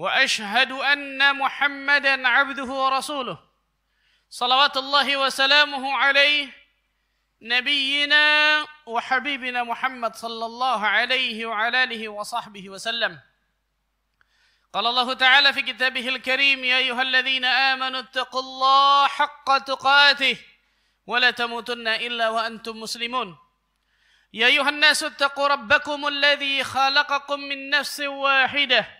واشهد ان محمدا عبده ورسوله صلوات الله وسلامه عليه نبينا وحبيبنا محمد صلى الله عليه وعلى اله وصحبه وسلم قال الله تعالى في كتابه الكريم يا ايها الذين امنوا اتقوا الله حق تقاته ولا تموتن الا وانتم مسلمون يا ايها الناس اتقوا ربكم الذي خلقكم من نفس واحده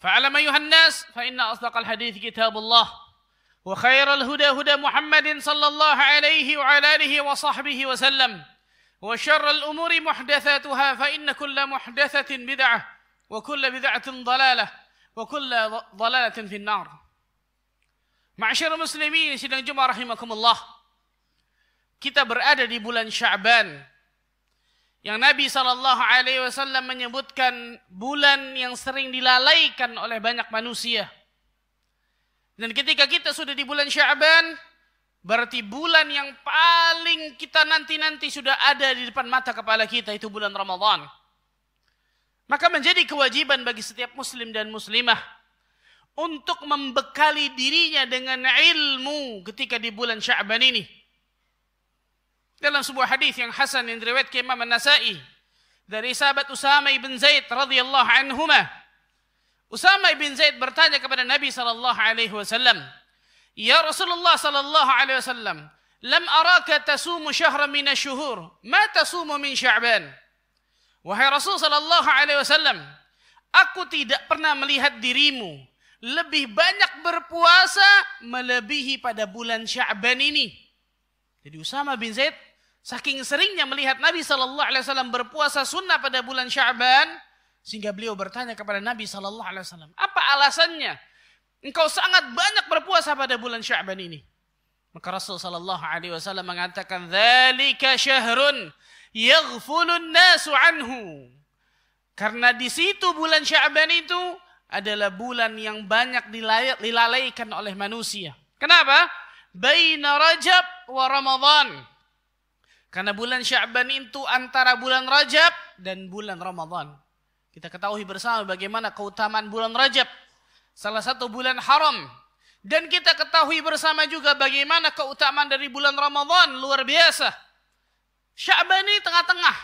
فاعلم أيها الناس فإن أصدق الحديث كتاب الله وخير الهدى هدى محمد صلى الله عليه وعلى آله وصحبه وسلم وشر الأمور محدثاتها فإن كل محدثة بدعة وكل بدعة ضلالة وكل ضلالة في النار معشر المسلمين سيدنا Jumat رحمكم kita berada di bulan Sya'ban yang Nabi Shallallahu Alaihi Wasallam menyebutkan bulan yang sering dilalaikan oleh banyak manusia. Dan ketika kita sudah di bulan Syaban, berarti bulan yang paling kita nanti-nanti sudah ada di depan mata kepala kita itu bulan Ramadhan. Maka menjadi kewajiban bagi setiap muslim dan muslimah untuk membekali dirinya dengan ilmu ketika di bulan Syaban ini. Dalam sebuah hadis yang hasan yang diriwayatkan Imam An-Nasa'i dari sahabat Usama bin Zaid radhiyallahu anhuma. Usama bin Zaid bertanya kepada Nabi sallallahu alaihi wasallam, "Ya Rasulullah sallallahu alaihi wasallam, lam araka tasumu min syuhur ma tasumu min Sya'ban?" Wahai Rasul sallallahu alaihi wasallam, aku tidak pernah melihat dirimu lebih banyak berpuasa melebihi pada bulan Sya'ban ini. Jadi Usama bin Zaid Saking seringnya melihat Nabi Shallallahu Alaihi Wasallam berpuasa sunnah pada bulan Syaban, sehingga beliau bertanya kepada Nabi Shallallahu Alaihi Wasallam, apa alasannya engkau sangat banyak berpuasa pada bulan Syaban ini? Maka Rasul Shallallahu Alaihi Wasallam mengatakan, "Dzalika syahrun yaghfulun nasu anhu." Karena di situ bulan Syaban itu adalah bulan yang banyak dilalaikan oleh manusia. Kenapa? Baina Rajab wa Ramadan karena bulan Syaban itu antara bulan Rajab dan bulan Ramadan. Kita ketahui bersama bagaimana keutamaan bulan Rajab. Salah satu bulan haram. Dan kita ketahui bersama juga bagaimana keutamaan dari bulan Ramadan luar biasa. Syaban ini tengah-tengah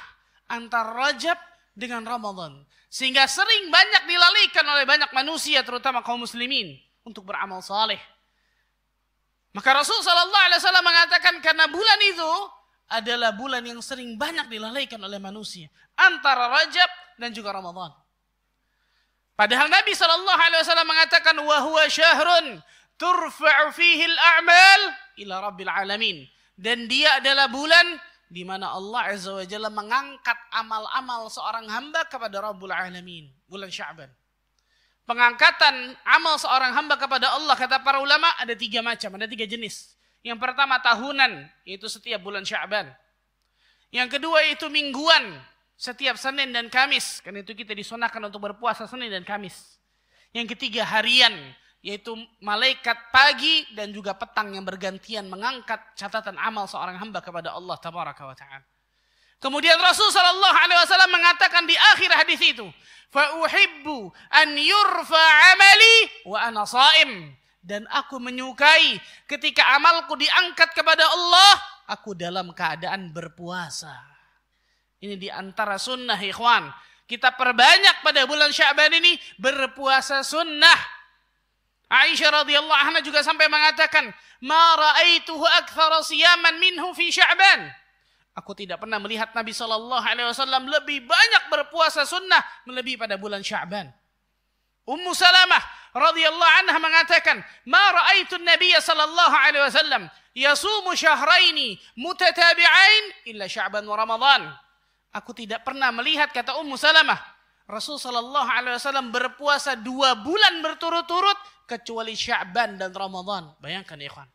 antara Rajab dengan Ramadan. Sehingga sering banyak dilalikan oleh banyak manusia terutama kaum muslimin untuk beramal saleh. Maka Rasul sallallahu alaihi wasallam mengatakan karena bulan itu adalah bulan yang sering banyak dilalaikan oleh manusia antara Rajab dan juga Ramadan. Padahal Nabi Shallallahu Alaihi Wasallam mengatakan wahwa syahrun turfa'u fihi al-a'mal ila rabbil alamin dan dia adalah bulan di mana Allah Azza wa Jalla mengangkat amal-amal seorang hamba kepada Rabbul Alamin, bulan Sya'ban. Pengangkatan amal seorang hamba kepada Allah kata para ulama ada tiga macam, ada tiga jenis. Yang pertama tahunan, yaitu setiap bulan Syaban. Yang kedua itu mingguan, setiap Senin dan Kamis. Karena itu kita disunahkan untuk berpuasa Senin dan Kamis. Yang ketiga harian, yaitu malaikat pagi dan juga petang yang bergantian mengangkat catatan amal seorang hamba kepada Allah Tabaraka wa Ta'ala. Kemudian Rasul saw mengatakan di akhir hadis itu, "Fa uhibbu an yurfa amali wa ana dan aku menyukai ketika amalku diangkat kepada Allah, aku dalam keadaan berpuasa. Ini di antara sunnah ikhwan. Kita perbanyak pada bulan Syaban ini berpuasa sunnah. Aisyah radhiyallahu anha juga sampai mengatakan, "Ma ra'aituhu akthara siyaman minhu fi Sya'ban." Aku tidak pernah melihat Nabi sallallahu alaihi wasallam lebih banyak berpuasa sunnah melebihi pada bulan Sya'ban. Ummu Salamah radhiyallahu anha mengatakan, "Ma ra'aitu Nabi sallallahu alaihi wasallam yasumu syahraini mutatabi'ain illa Sya'ban wa Ramadan." Aku tidak pernah melihat kata Ummu Salamah Rasul sallallahu Alaihi Wasallam berpuasa dua bulan berturut-turut kecuali Syaban dan Ramadan. Bayangkan ya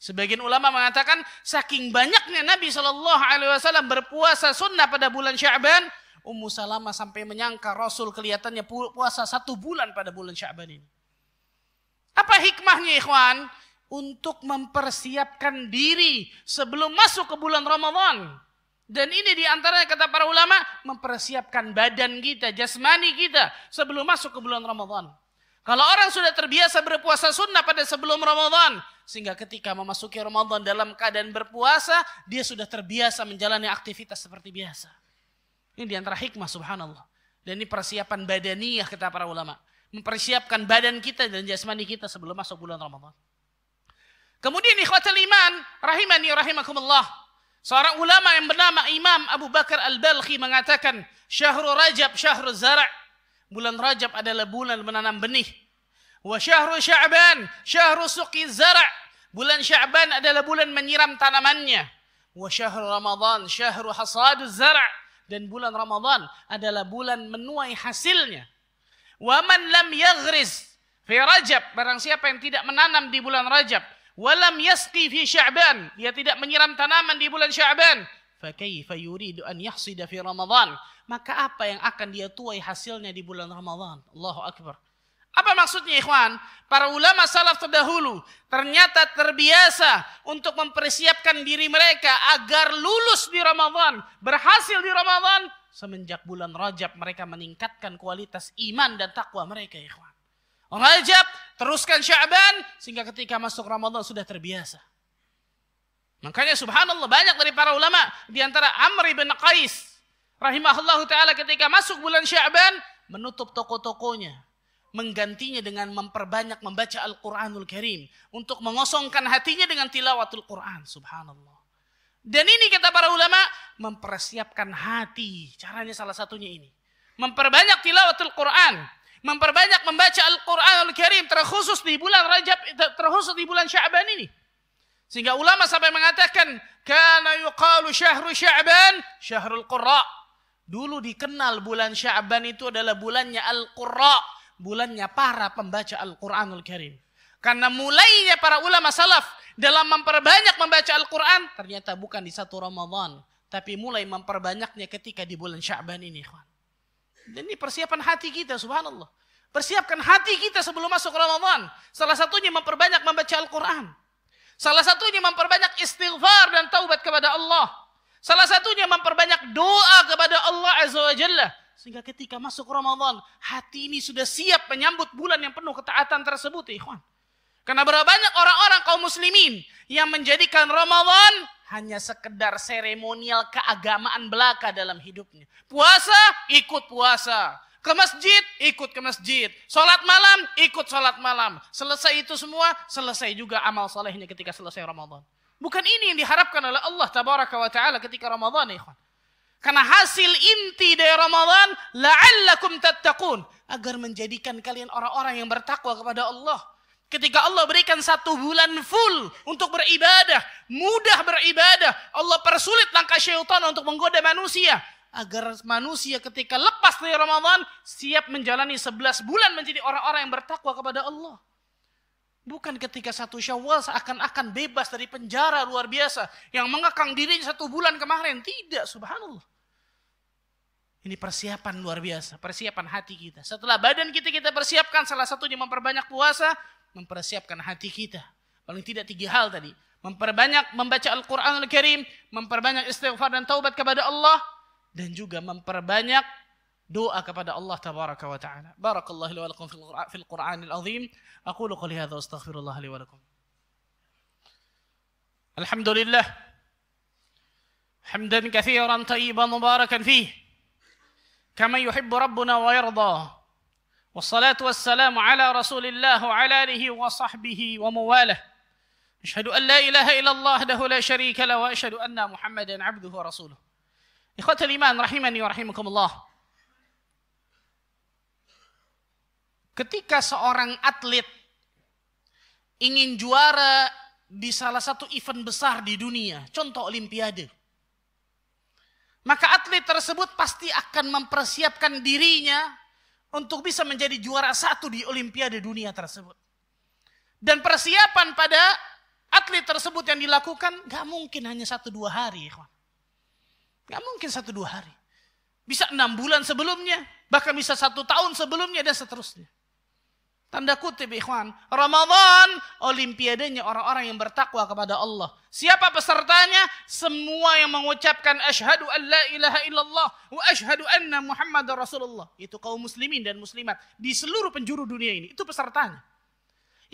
Sebagian ulama mengatakan saking banyaknya Nabi Shallallahu Alaihi Wasallam berpuasa sunnah pada bulan Syaban Ummu Salamah sampai menyangka Rasul kelihatannya puasa satu bulan pada bulan Syaban ini. Apa hikmahnya ikhwan? Untuk mempersiapkan diri sebelum masuk ke bulan Ramadan. Dan ini diantaranya kata para ulama, mempersiapkan badan kita, jasmani kita sebelum masuk ke bulan Ramadan. Kalau orang sudah terbiasa berpuasa sunnah pada sebelum Ramadan, sehingga ketika memasuki Ramadan dalam keadaan berpuasa, dia sudah terbiasa menjalani aktivitas seperti biasa. Ini diantara hikmah subhanallah. Dan ini persiapan badaniyah kata para ulama. Mempersiapkan badan kita dan jasmani kita sebelum masuk bulan Ramadan. Kemudian ikhwatul iman, rahimani rahimakumullah. Seorang ulama yang bernama Imam Abu Bakar Al-Balkhi mengatakan, Syahrul Rajab, Syahrul Zara' Bulan Rajab adalah bulan menanam benih. Wa syahrul Sya'ban, syahrul suqi zara' Bulan Sya'ban adalah bulan menyiram tanamannya. Wa syahrul Ramadan, syahrul hasadu zara' dan bulan Ramadan adalah bulan menuai hasilnya. Waman lam yagris fi Rajab, barang siapa yang tidak menanam di bulan Rajab, walam yasqi fi Sya'ban, dia tidak menyiram tanaman di bulan Sya'ban, fakaifa yuridu an yahsida fi Ramadan, maka apa yang akan dia tuai hasilnya di bulan Ramadan? Allahu akbar. Apa maksudnya ikhwan? Para ulama salaf terdahulu ternyata terbiasa untuk mempersiapkan diri mereka agar lulus di Ramadan, berhasil di Ramadan. Semenjak bulan Rajab mereka meningkatkan kualitas iman dan takwa mereka ikhwan. Rajab, teruskan Syaban sehingga ketika masuk Ramadan sudah terbiasa. Makanya subhanallah banyak dari para ulama di antara Amr bin Qais rahimahullahu taala ketika masuk bulan Syaban menutup toko-tokonya, menggantinya dengan memperbanyak membaca Al-Quranul Karim. Untuk mengosongkan hatinya dengan tilawatul Quran. Subhanallah. Dan ini kata para ulama, mempersiapkan hati. Caranya salah satunya ini. Memperbanyak tilawatul Quran. Memperbanyak membaca al Qur'anul karim Terkhusus di bulan Rajab, terkhusus di bulan Syaban ini. Sehingga ulama sampai mengatakan, Kana yuqalu syahru Syaban, syahrul Qurra. Dulu dikenal bulan Syaban itu adalah bulannya Al-Qurra bulannya para pembaca Al-Quranul Karim. Karena mulainya para ulama salaf dalam memperbanyak membaca Al-Quran ternyata bukan di satu Ramadan. Tapi mulai memperbanyaknya ketika di bulan Syaban ini. Ikhwan. Dan ini persiapan hati kita subhanallah. Persiapkan hati kita sebelum masuk Ramadan. Salah satunya memperbanyak membaca Al-Quran. Salah satunya memperbanyak istighfar dan taubat kepada Allah. Salah satunya memperbanyak doa kepada Allah Azza wa Jalla. Sehingga ketika masuk Ramadan, hati ini sudah siap menyambut bulan yang penuh ketaatan tersebut, ya ikhwan. Karena berapa banyak orang-orang kaum muslimin yang menjadikan Ramadan hanya sekedar seremonial keagamaan belaka dalam hidupnya. Puasa, ikut puasa. Ke masjid, ikut ke masjid. Sholat malam, ikut sholat malam. Selesai itu semua, selesai juga amal solehnya ketika selesai Ramadan. Bukan ini yang diharapkan oleh Allah Tabaraka wa Ta'ala ketika Ramadan, ya ikhwan. Karena hasil inti dari Ramadan, la'allakum tattaqun. Agar menjadikan kalian orang-orang yang bertakwa kepada Allah. Ketika Allah berikan satu bulan full untuk beribadah, mudah beribadah, Allah persulit langkah syaitan untuk menggoda manusia. Agar manusia ketika lepas dari Ramadan, siap menjalani sebelas bulan menjadi orang-orang yang bertakwa kepada Allah. Bukan ketika satu syawal seakan-akan bebas dari penjara luar biasa. Yang mengekang dirinya satu bulan kemarin. Tidak, subhanallah. Ini persiapan luar biasa, persiapan hati kita. Setelah badan kita kita persiapkan, salah satunya memperbanyak puasa, mempersiapkan hati kita. Paling tidak tiga hal tadi. Memperbanyak membaca Al-Quranul Al Karim, memperbanyak istighfar dan taubat kepada Allah, dan juga memperbanyak doa kepada Allah Tabaraka wa Ta'ala. Barakallahu li wa lakum fil Qur'anil Azim. Aku qali lihada wa astaghfirullah li wa lakum. Alhamdulillah. Hamdan kathiran ta'iban mubarakan fihi. كما يحب ربنا ويرضى والصلاة والسلام على رسول الله وعلى آله وصحبه ومواله أشهد أن لا إله إلا الله وحده لا شريك له وأشهد أن محمدا عبده ورسوله إخوة الإيمان رحمني ورحمكم الله Ketika seorang atlet ingin juara di salah satu event besar di dunia, contoh Olimpiade, Maka atlet tersebut pasti akan mempersiapkan dirinya untuk bisa menjadi juara satu di Olimpiade dunia tersebut. Dan persiapan pada atlet tersebut yang dilakukan gak mungkin hanya satu dua hari. Gak mungkin satu dua hari. Bisa enam bulan sebelumnya, bahkan bisa satu tahun sebelumnya dan seterusnya. Tanda kutip ikhwan, Ramadan olimpiadenya orang-orang yang bertakwa kepada Allah. Siapa pesertanya? semua yang mengucapkan asyhadu an la ilaha illallah wa asyhadu anna Muhammad Rasulullah itu kaum muslimin dan muslimat di seluruh penjuru dunia ini itu pesertanya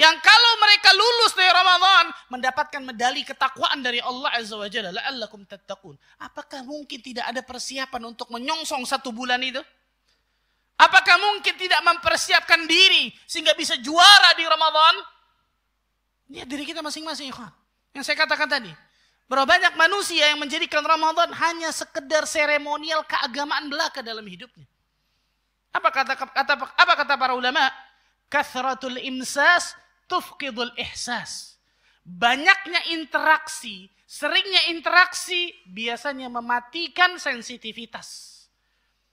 yang kalau mereka lulus dari Ramadan mendapatkan medali ketakwaan dari Allah Azza wa Jalla la'allakum tattaqun apakah mungkin tidak ada persiapan untuk menyongsong satu bulan itu apakah mungkin tidak mempersiapkan diri sehingga bisa juara di Ramadan Lihat diri kita masing-masing ikhwan yang saya katakan tadi Berapa banyak manusia yang menjadikan Ramadan hanya sekedar seremonial keagamaan belaka dalam hidupnya. Apa kata, kata apa kata para ulama? Kathratul imsas tufqidul ihsas. Banyaknya interaksi, seringnya interaksi biasanya mematikan sensitivitas.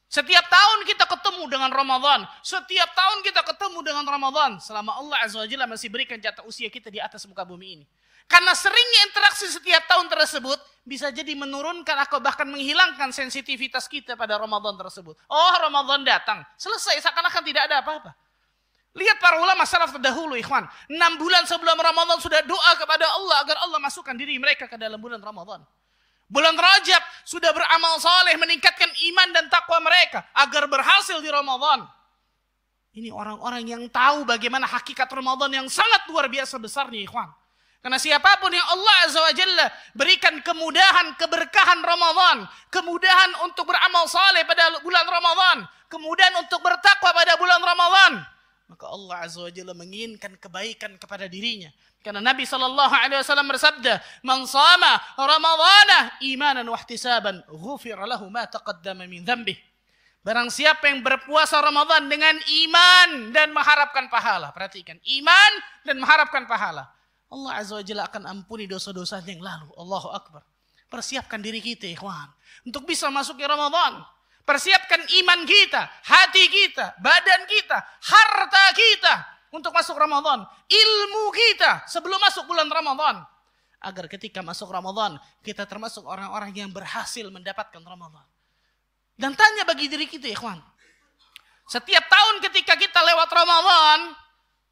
Setiap tahun kita ketemu dengan Ramadan. Setiap tahun kita ketemu dengan Ramadan. Selama Allah Azza wa Jalla masih berikan jatah usia kita di atas muka bumi ini. Karena seringnya interaksi setiap tahun tersebut, bisa jadi menurunkan atau bahkan menghilangkan sensitivitas kita pada Ramadan tersebut. Oh Ramadan datang, selesai seakan-akan tidak ada apa-apa. Lihat para ulama salaf terdahulu ikhwan. 6 bulan sebelum Ramadan sudah doa kepada Allah agar Allah masukkan diri mereka ke dalam bulan Ramadan. Bulan Rajab sudah beramal saleh meningkatkan iman dan takwa mereka agar berhasil di Ramadan. Ini orang-orang yang tahu bagaimana hakikat Ramadan yang sangat luar biasa besarnya ikhwan. Karena siapapun yang Allah Azza wa Jalla berikan kemudahan, keberkahan Ramadan. Kemudahan untuk beramal saleh pada bulan Ramadan. Kemudahan untuk bertakwa pada bulan Ramadan. Maka Allah Azza wa Jalla menginginkan kebaikan kepada dirinya. Karena Nabi sallallahu Alaihi Wasallam bersabda, "Man shama Ramadana imanan wa ihtisaban, ghufir lahu ma taqaddama min dhanbi." Barang siapa yang berpuasa Ramadan dengan iman dan mengharapkan pahala. Perhatikan, iman dan mengharapkan pahala. Allah Azza wa Jalla akan ampuni dosa-dosa yang lalu. Allahu Akbar. Persiapkan diri kita, ikhwan. Untuk bisa masuk ke Ramadan. Persiapkan iman kita, hati kita, badan kita, harta kita. Untuk masuk Ramadan. Ilmu kita sebelum masuk bulan Ramadan. Agar ketika masuk Ramadan, kita termasuk orang-orang yang berhasil mendapatkan Ramadan. Dan tanya bagi diri kita, ikhwan. Setiap tahun ketika kita lewat Ramadan,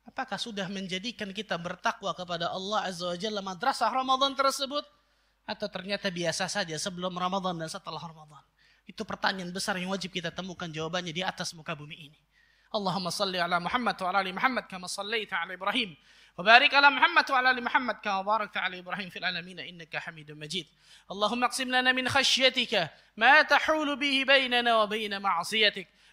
Apakah sudah menjadikan kita bertakwa kepada Allah Azza wa Jalla madrasah Ramadan tersebut? Atau ternyata biasa saja sebelum Ramadan dan setelah Ramadan? Itu pertanyaan besar yang wajib kita temukan jawabannya di atas muka bumi ini. Allahumma salli ala Muhammad wa ala Muhammad kama sallaita ala Ibrahim wa barik ala Muhammad wa ala ali Muhammad kama barakta ala Ibrahim fil alamin innaka Hamidum Majid. Allahumma aqsim lana min khasyatika ma tahulu bihi bainana wa bain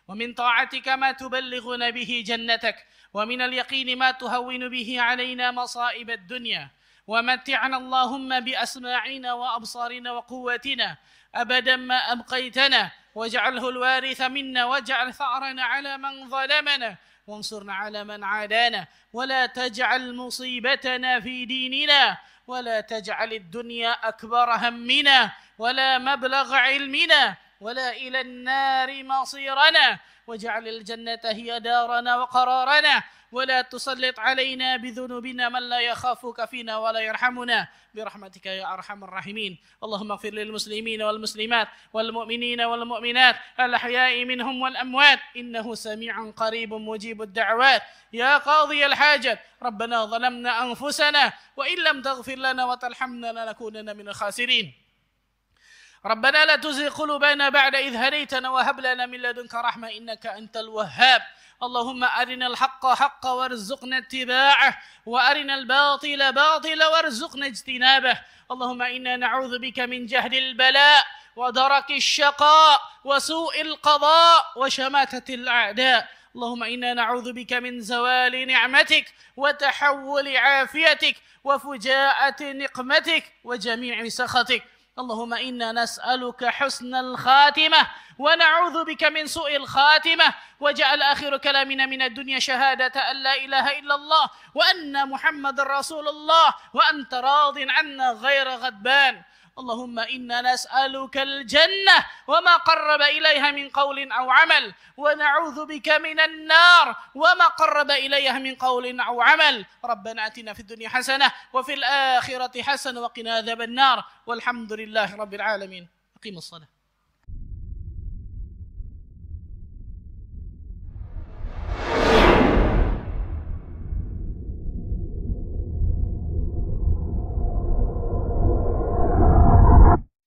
ومن طاعتك ما تبلغنا به جنتك ومن اليقين ما تهون به علينا مصائب الدنيا ومتعنا اللهم بأسماعنا وأبصارنا وقوتنا أبدا ما أبقيتنا واجعله الوارث منا واجعل ثأرنا على من ظلمنا وانصرنا على من عادانا ولا تجعل مصيبتنا في ديننا ولا تجعل الدنيا أكبر همنا ولا مبلغ علمنا ولا إلى النار مصيرنا واجعل الجنة هي دارنا وقرارنا ولا تسلط علينا بذنوبنا من لا يخافك فينا ولا يرحمنا برحمتك يا أرحم الراحمين اللهم اغفر للمسلمين والمسلمات والمؤمنين والمؤمنات الأحياء منهم والأموات إنه سميع قريب مجيب الدعوات يا قاضي الحاجة ربنا ظلمنا أنفسنا وإن لم تغفر لنا وترحمنا لنكونن من الخاسرين ربنا لا تزغ قلوبنا بعد إذ هديتنا وهب لنا من لدنك رحمة إنك أنت الوهاب اللهم أرنا الحق حقا وارزقنا اتباعه وأرنا الباطل باطلا وارزقنا اجتنابه اللهم إنا نعوذ بك من جهد البلاء ودرك الشقاء وسوء القضاء وشماتة الأعداء اللهم إنا نعوذ بك من زوال نعمتك وتحول عافيتك وفجاءة نقمتك وجميع سخطك اللهم انا نسالك حسن الخاتمه ونعوذ بك من سوء الخاتمه وجعل اخر كلامنا من الدنيا شهاده ان لا اله الا الله وان محمد رسول الله وانت راض عنا غير غضبان اللهم إنا نسألك الجنة وما قرب إليها من قول أو عمل ونعوذ بك من النار وما قرب إليها من قول أو عمل ربنا أتنا في الدنيا حسنة وفي الآخرة حسنة وقنا عذاب النار والحمد لله رب العالمين أقيم الصلاة